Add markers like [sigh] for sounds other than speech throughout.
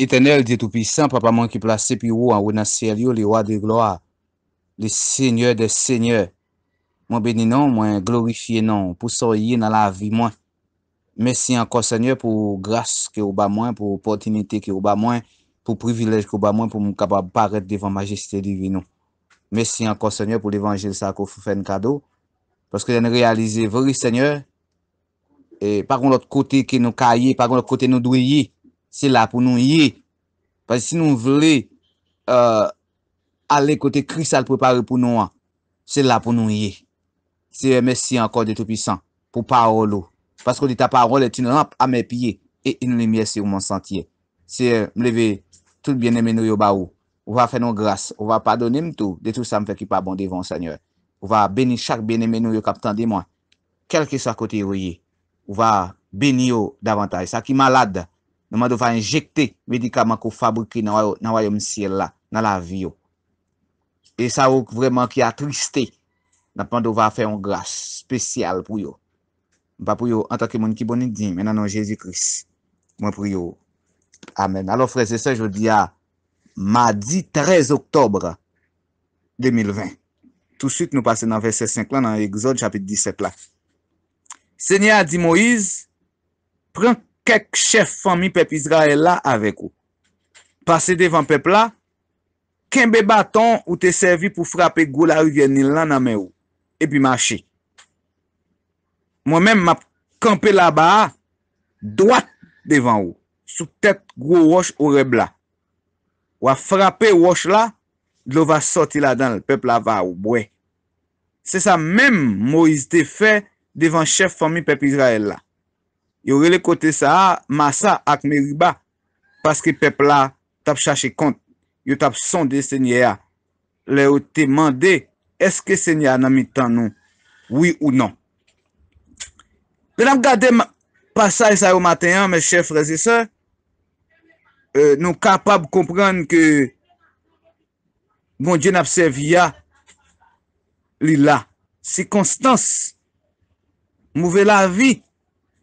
Etenel di tou pisan, pa pa man ki plase pi ou an ou nan selyo li wa de gloa. Li seigneur de seigneur. Mwen beninan, mwen glorifienan, pou soye nan la vi man. Mwen si an kon seigneur pou grase ki ou ba man, pou potinite ki ou ba man, pou privilej ki ou ba man, pou mwen kabab paret devan majeste divino. Mwen si an kon seigneur pou levangele sa akou fwen kado. Paske yon realize veri seigneur. Paron lot kote ki nou kaye, paron lot kote nou dweye. Se la pou nou ye. Pas si nou vle, euh, alè kote krisal preparè pou nou an, se la pou nou ye. Se mesye ankor de tout pisan, pou parolou. Pas kon di ta parol, eti nou anp amè piye, eti nou lemye se ou monsantye. Se mleve tout bienemeno yo ba ou, ou va fè nou grase, ou va padonem tout, de tout sa mfè ki pa abonde yon seigneur. Ou va beni chak bienemeno yo kapitan di mwen. Kel ki sa kote yon ye, ou va beni yo davantay. Sa ki malade, Nouman dovan injekte medikaman ko fabrike nan wayom siyella, nan la viyo. E sa wouk vreman ki atristi, nouman dovan fe yon gras spesyal pou yo. Ba pou yo, anta ke moun ki boni di, menan nou Jezi Kris. Mwen pou yo. Amen. Alo freze se, jodi a madi 13 oktobre 2020. Tout süt nou pase nan verse 5 lan, nan egzod chapit 17 la. Senya di Moiz, print. kek chef fami pep Israel la avek ou. Pase devan pep la, kenbe baton ou te servi pou frapi gou la ou vyenil la nan men ou, e pi mache. Mwen men ma kampe la ba, doat devan ou, sou tek gou wosh ou reb la. Ou a frapi wosh la, lo va soti la dan pep la va ou, bwe. Se sa men Moise te fe, devan chef fami pep Israel la. Yo rele kote sa a, masa ak meriba, paske pepla tap chache kont, yo tap sonde senye a, le ou temande, eske senye a nan mi tan nou, oui ou nan. Le nan gade, pasay sa yo matenyan, mechef reze se, euh, nou kapab kompren ke, moun djen apsev ya, li la, se konstans, mouve la vi,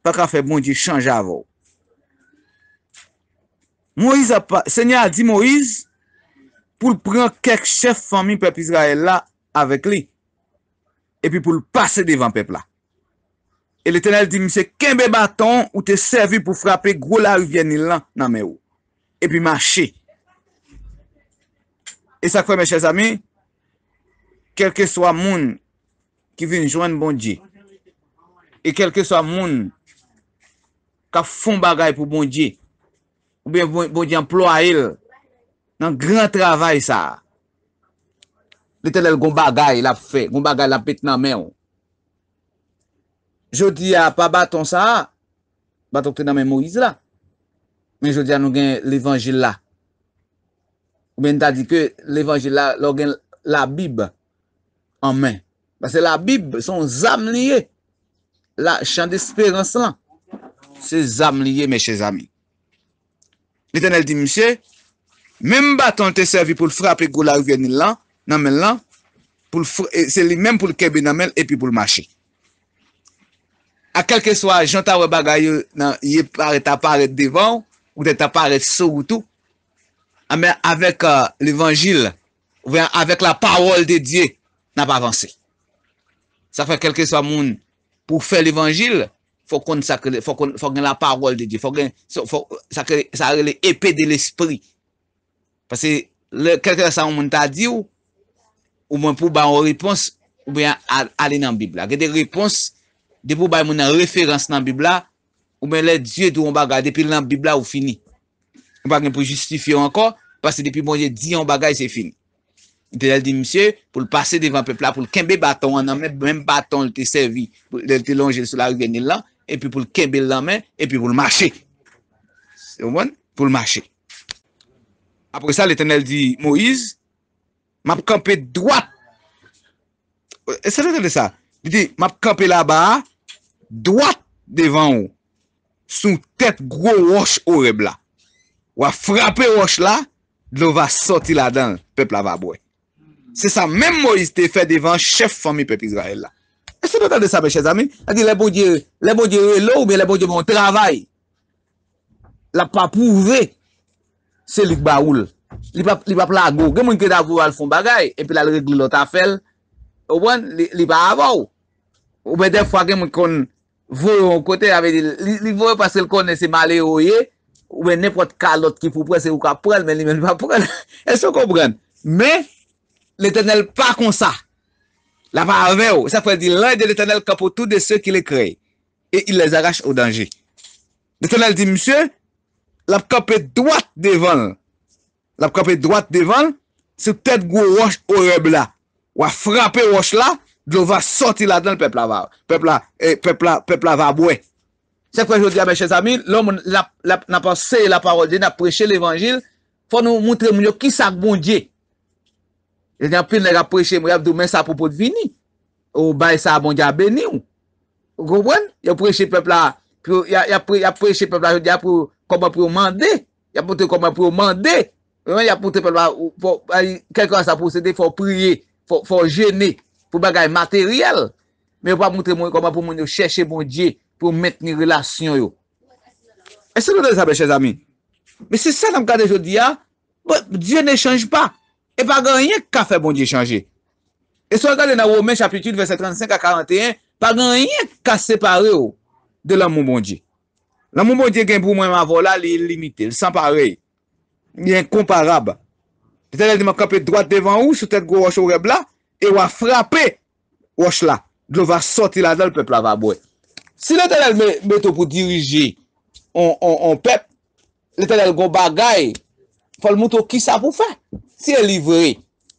pa ka fe bondi chanja avou. Senya a di Moise, pou l pran kek chef fami pep Israel la, avek li, e pi pou l pase devan pep la. E le tenel di, mse kembe baton, ou te servi pou frape, gwo la u vyen ni lan, nan me ou. E pi mache. E sa kwe, me ches ami, kelke swa moun, ki vin jwen bondi, e kelke swa moun, ka fon bagay pou bon di, ou ben bon di emplo a el, nan gran travay sa, le tel el gon bagay la fe, gon bagay la pet nan men ou, jodi a pa baton sa, baton te nan men Moïse la, men jodi a nou gen l'Evangile la, ou ben ta di ke l'Evangile la, lò gen la Bib en men, basse la Bib son zam liye, la chan de esperance lan, Se zam liye meche zami. L'Etenel di msye, mem ba ton te servi pou l'frapi gula ou ah, veni euh, la, nanmen la, pou l'frapi, se li men pou l'kebi nanmen, epi pou l'mache. A kelke swa, jantan wè bagay yo, nan ye pare ta pare devan, ou de ta pare sou ou tou, amè avèk l'Evangil, ou avèk la pawol de Diyè, nan pa avansè. Sa fè kelke swa moun, pou fè l'Evangil, pou fè l'Evangil, Fokon sakre, fokon, fokon la parol de di, fokon, sakre, sakre le epè de l'espri. Pase, le, kèkè sa moun ta di ou, ou mwen pou ba ou ripons, ou mwen alè nan bibla. Gè de ripons, de pou ba moun nan referans nan bibla, ou mwen lè diè di ou mwen bagay, depil nan bibla ou fini. Mwen bagay pou justifi anko, pase depil mwen jè di ou mwen bagay, se fini. De lè di msye, pou l'pase devan pepla, pou l'kembe baton, anan mèm baton lè te servi, lè te longe lè sou la rè geni lè. epi pou kebel la men, epi pou l'mache. Se ou mwen? Pou l'mache. Apre sa, l'Etenel di Moïse, map kampe l'abat, esan l'en de sa? Di, map kampe l'abat, l'abat l'abat, devan ou, sou tet gro wosh ou reb la. Ou a frape wosh la, l'ou va soti la dan, pepl ava boue. Se sa, men Moïse te fe devan, chef fomi pep Israel la. an de sa meche zami, an di le bon diye le bon diye yo lo, men le bon diye bon travay la pa pou ve se lik ba oul li pa pla go, genmoun ki da vou al fon bagay, epi la le gu lota fel ouwen, bon, li ba avou ouwen defwa genmoun kon vou yo kote, ave di li vou yo pasel kon ese male yo ye ouwen nepot kalot ki pou prese ou ka prel, men li men pa prel [laughs] eswe kompren, men le tenel pa konsa La pa avè ou, sa fwè di lè de l'Eternel kapo tout de se ki lè kreye. E il lè arache ou danje. L'Eternel di, msè, la pa kapè dwat devan. La pa kapè dwat devan, se ptèd gwo wòch ou reb la. Ou a fwè apè wòch la, dlo va soti la dan pepl ava. Pepl ava, pepl ava bouè. Sa fwè di, a bèche zami, lòm la pa se la paro de na preche l'Evangil, fwa nou mwontre mwyo ki sa gbondye. e dyan plen lèk ap bon, preche eh, mwen yav doun men sa poupo dvini, ou bay sa a moun diya bèni ou, ou gounwen, yav preche pepl bon la, kouman pou mwande, yav preche kouman pou mwande, yav preche pepl la, ou fò priye, fò jène, pou bagay materyel, mwen wap mwante mwen yav kouman pou mwen yav chèche moun diye pou mwen mènt nye relasyon yo, e sè lò de sa bè chèzami, mwen se sa lèm kade jodi ya, mwen, diye nè chanj pa, E pa ganyen ka fè bondye chanje. E sou gade nan romè chapitude verset 35 a 41, pa ganyen ka separe ou de lan moun bondye. Lan moun bondye gen bou mwen ma vola li ilimite, li san parey. Li en komparab. Le tèlèl di man kapè droite devan ou, sou tèlèl go wòch ou reb la, e wò frape wòch la. Dlo va soti la dal pepl ava boye. Si le tèlèl mè tou pou diriji on pep, le tèlèl go bagay, fol moutou ki sa pou fè. Si e livre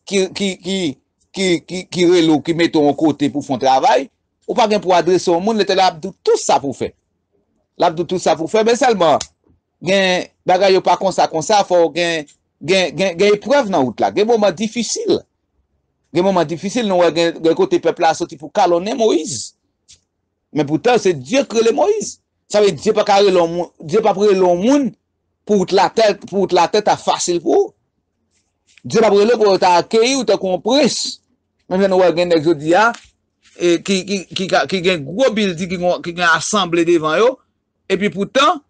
ki re lou, ki metou an kote pou fon travay, ou pa gen pou adrese an moun, le te la apdou tout sa pou fe. La apdou tout sa pou fe, ben salman, gen bagay yo pa konsa konsa, fò gen eprev nan out la. Gen mouman difisil. Gen mouman difisil nou wè gen kote pepla a soti pou kalone Moïse. Men poutan, se Diyo krele Moïse. Sa ve Diyo pa kare loun moun, Diyo pa prele loun moun pou out la tete a fasil pou. Dje babre le pou ta akey ou ta kompris. Mwen gen nou wè gen Nek Jodia ki gen gwo bildi ki gen asamble devan yo. E pi pou tan,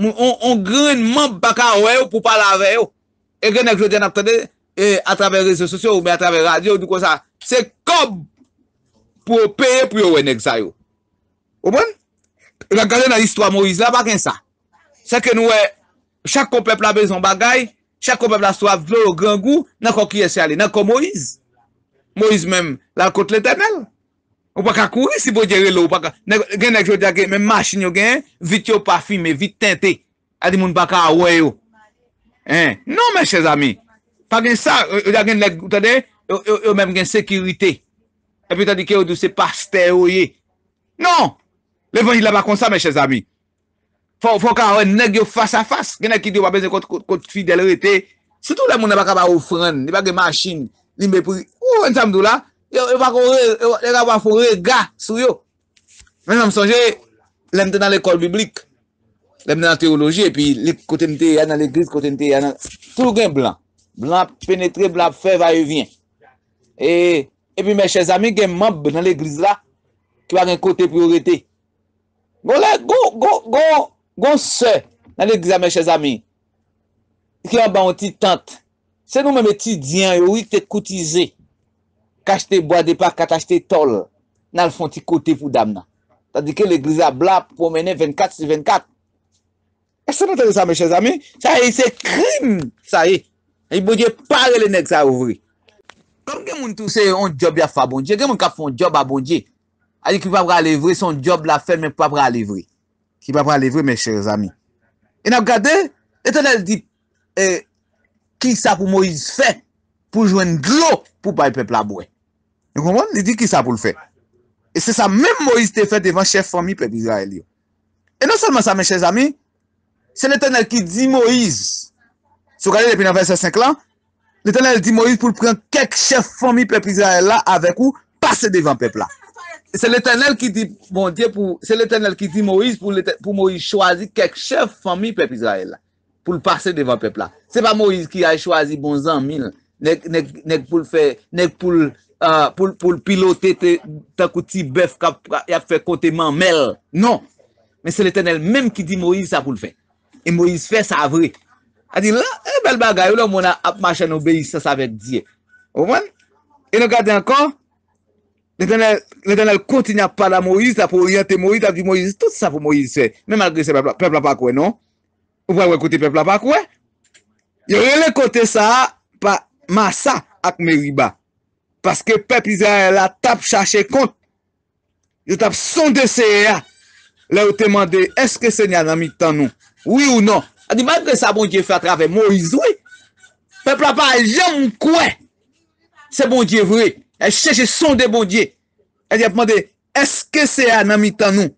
moun gren moun baka wè yo pou pala wè yo. E gen Nek Jodia nap tande a travè rizè sosyo ou mè a travè radyo ou di kwa sa. Se kob pou peye pou yo wè Nek Zayo. Ou mwen? La gade nan istwa Moïse la baken sa. Se ke nou wè chak konpepla bezon bagay ou mwen Chako pep la swa vlo yo gen gou, nan kon kiye se ale. Nan kon Moïse. Moïse menm la kote l'Eternel. Ou baka kouri si bo jere lo. Gen ek jo diya gen, menm machin yo gen, vit yo parfime, vit tente. Adi moun baka awe yo. Non men chè zami. Pa gen sa, gen lek, ou tade, yo menm gen sekirite. E pi tade ki yo duse paste yo ye. Non. Levanji la bakon sa men chè zami. Fokan wè nèk yo fas a fas. Gè nèk yo wè bezè kote kote kote kote fidelite. Soutou lè mounè baka wè oufren. Nè baka yè machin. Nè mbe pou yè. Ou, nè samdou la. Yè wè baka wè. Yè wè baka wè fò rè. Ga, sou yo. Mè nan msonje. Lèm te nan l'ekol biblik. Lèm te nan teologi. E pi, lèk kote mte yè nan l'eklise kote mte yè nan. Soutou gen blan. Blan penetre, blan fè va yè e vyen. E, e pi mè chè zami gen m Gon se nan e glisa meche zami, ki an ba onti tent, se nou me meti diyan yo wik te koutize, kache te boade pa kache te tol, nan fwanti kote pou dam nan. Tadi ke le glisa bla pwomenen 24 si 24. E se nou te zameche zami, sa e se krim, sa e, e bonje pare le nek sa ouvri. Kon gen moun tou se yon job ya fwa bonje, gen moun ka fwa job bon a bonje, a yon ki papra alevri son job la fen men papra alevri. Ki pa pa alevwe, me chères amin. E nan gade, etenèl di, e, ki sa pou Moïse fè, pou jwen glò, pou bay pepla bouè. Yo konpon? Li di ki sa pou l fè. E se sa mèm Moïse te fè devan chèf fòmi pepizare li. E nan solman sa, me chères amin, se netenèl ki di Moïse, sou gade depi nan 25 lan, netenèl di Moïse pou l pren kèk chèf fòmi pepizare la avèk ou, pase devan pepla. Se l'Etenel ki di Moïse pou Moïse chwazi kek chef fami pep Israel pou l'passe devan pep la. Se pa Moïse ki a chwazi bon zan mil, nek pou l'pilotete takouti bef kap yap fe kote man mel. Non. Men se l'Etenel menm ki di Moïse sa pou l'fè. E Moïse fè sa avre. A di la, e bel bagay ou la moun ap mache nou beyi sa savèk diye. Ou mwen, e nou gade an kon? Lè tanèl konti nya pa la Moïse, ta pou yate Moïse, ta pou yate Moïse, tout sa pou Moïse fè. Mè malgré se pepl apak wè, non? Ou wè wè kote pepl apak wè? Yo yon lè kote sa, pa, ma sa ak mè riba. Paske pepl lè la tap chache kont. Yo tap son e de sè ya. Lè ou te mande, eske se nyan an mi tan nou? Ou ou non? A di, malgré sa bon dje fè atrave, Moïse wè. Pepl apak jè mou kouè. Se bon dje vwè. E chèche son de bon diye. E di ap mande, eske se anamitan nou?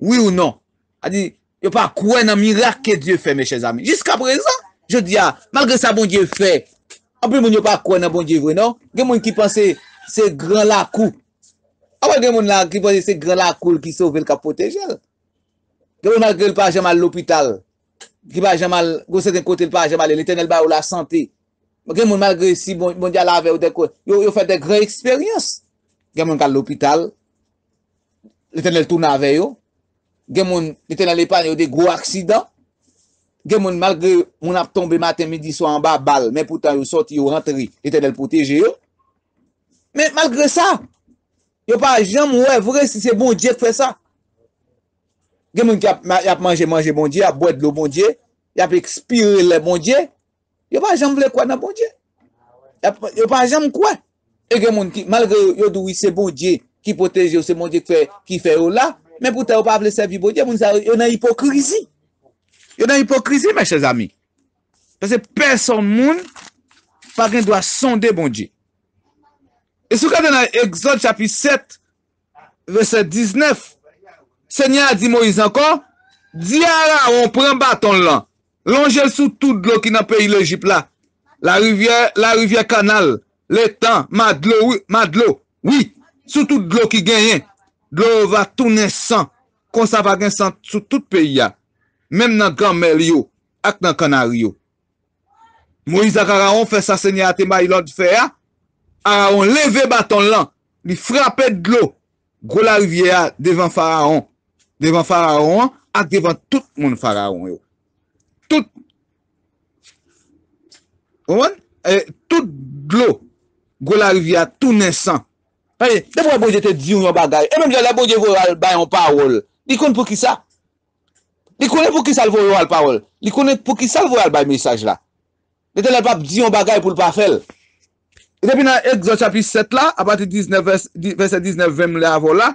Oui ou non? A di, yo pa kwen an mirak ke diye fè, mes chèzami. Jiska prezant, yo diya, malgre sa bon diye fè. Anpè moun yo pa kwen an bon diye vre nou? Gen moun ki panse se gran lakou. Anpè ah gen moun la, ki panse se gran lakou ki souvel ka potejè. Gen moun malgre l pa jamal l opital. Gen moun malgre l pa jamal l etenel ba ou la santè. Gen moun malgre si moun bon, bon diya lave ou dekou, yo yo fè dek re eksperyans. Gen moun kal l'opital, le tenel touna ave yo, gen moun, le tenel epan yo dek gwo aksidan, gen moun malgre moun ap tombe maten midi so an ba bal, men poutan yo soti yo rentri, le tenel poteje yo. Men malgre sa, yo pa jen moun we vre si se moun diye k fè sa. Gen moun ki ap manje manje moun diye, ap boed lo moun diye, ap ekspire le moun diye, Yo pa jem vle kwa nan bonje? Yo pa jem kwa? E Malge yo dwi se bonje ki poteje yo se bonje ki fe ou la, men pote yo pa vle servi bonje, yo nan hipokrizi. Yo nan hipokrizi, mè chè zami. Pese pe son moun pa gen dwa sonde bonje. E sou kade nan Exode chapi 7 vese 19, Senya di Moïse anko, di ara ou on pren baton lan. Lonjel sou tout glou ki nan peyi lejip la, la rivye kanal, le tan, madlou, madlou, wii, sou tout glou ki genyen, glou va tou nesan, konsa va gen san sou tout peyi ya, menm nan granmel yo, ak nan kanar yo. Mwizak a raon fe sasenye ate maylon di fe ya, a raon leve baton lan, li frape glou, go la rivye ya devan faraon, devan faraon ak devan tout moun faraon yo. Tout glou eh, go la revya, tout nesan. Bon, bon, Pane, de pou a bojete diyon yon bagay, e menmye la bojete vou albay yon parol, di kon pou ki sa? Di kon pou ki sa alvo yon parol? Di kon pou ki sa alvo yon bagay misaj la? E tenel pap diyon bagay pou l pa fel. E depi nan exot chapis 7 la, apati 19 verset 19 vem le avola,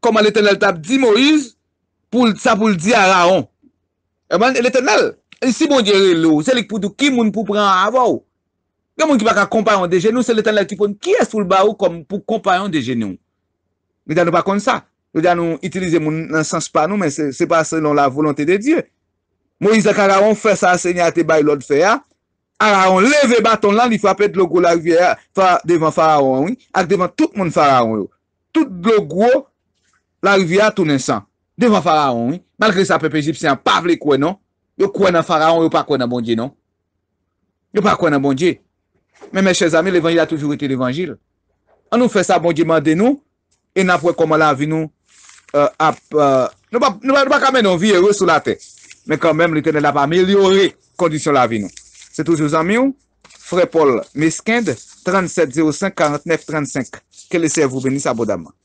koma le tenel tap di Moiz, sa pou l di a raon. E menmye le tenel? E si bon di re lou, se li pou dou ki moun pou pran ava ou. Gè moun ki baka kompayon de genou, se li tan lè ki pon ki es foul ba ou pou kompayon de genou. Lè dan nou pa kon sa. Lè dan nou itilize moun nan sens pa nou, men se pa se lon la volonté de Diyo. Mou yi zèk aga ou, fè sa asenya te bay lòd fè ya. Aga ou, leve baton lan, li fwa pèt logo la rivi ya devan fara ou an wè. Ak devan tout moun fara ou. Tout logo la rivi ya tou nè san. Devan fara ou an wè. Malgré sa pepe egipcian, pa vle kwen nou. Yo kwen nan Faraon, yo pa kwen nan bon Dje, non? Yo pa kwen nan bon Dje. Men, men, chè zami, l'Evangil a toujou iti l'Evangil. An nou fè sa bon Dje mande nou, en ap wè koman la avi nou euh, ap... Euh, nou pa kwen nan vi e resou la te. Men, kan men, l'Evangil a pa ameliori kondisyon la avi nou. Sè toujou zami ou, Fray Paul Meskend 3705-4935 Kè lè sè vou bèni sa bodamman.